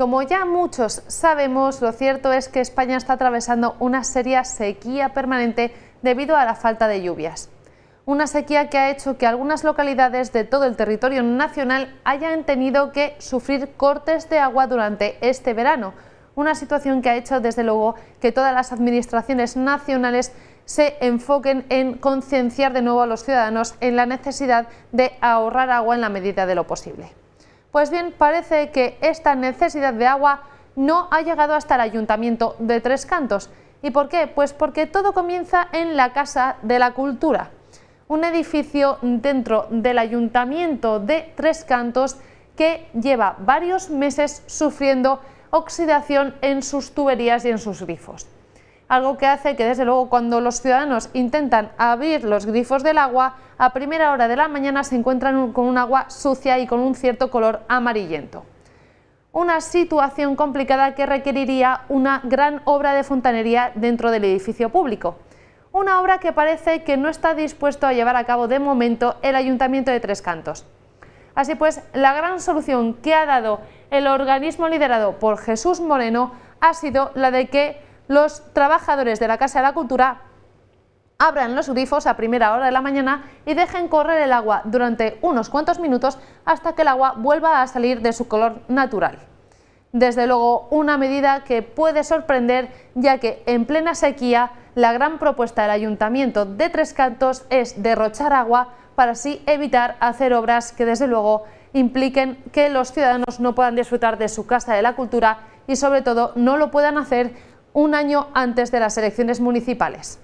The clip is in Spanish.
Como ya muchos sabemos, lo cierto es que España está atravesando una seria sequía permanente debido a la falta de lluvias. Una sequía que ha hecho que algunas localidades de todo el territorio nacional hayan tenido que sufrir cortes de agua durante este verano, una situación que ha hecho desde luego que todas las administraciones nacionales se enfoquen en concienciar de nuevo a los ciudadanos en la necesidad de ahorrar agua en la medida de lo posible. Pues bien, parece que esta necesidad de agua no ha llegado hasta el Ayuntamiento de Tres Cantos. ¿Y por qué? Pues porque todo comienza en la Casa de la Cultura, un edificio dentro del Ayuntamiento de Tres Cantos que lleva varios meses sufriendo oxidación en sus tuberías y en sus grifos algo que hace que desde luego cuando los ciudadanos intentan abrir los grifos del agua, a primera hora de la mañana se encuentran con un agua sucia y con un cierto color amarillento. Una situación complicada que requeriría una gran obra de fontanería dentro del edificio público. Una obra que parece que no está dispuesto a llevar a cabo de momento el Ayuntamiento de Tres Cantos. Así pues, la gran solución que ha dado el organismo liderado por Jesús Moreno ha sido la de que los trabajadores de la Casa de la Cultura abran los grifos a primera hora de la mañana y dejen correr el agua durante unos cuantos minutos hasta que el agua vuelva a salir de su color natural. Desde luego una medida que puede sorprender ya que en plena sequía la gran propuesta del Ayuntamiento de Tres Cantos es derrochar agua para así evitar hacer obras que desde luego impliquen que los ciudadanos no puedan disfrutar de su Casa de la Cultura y sobre todo no lo puedan hacer un año antes de las elecciones municipales.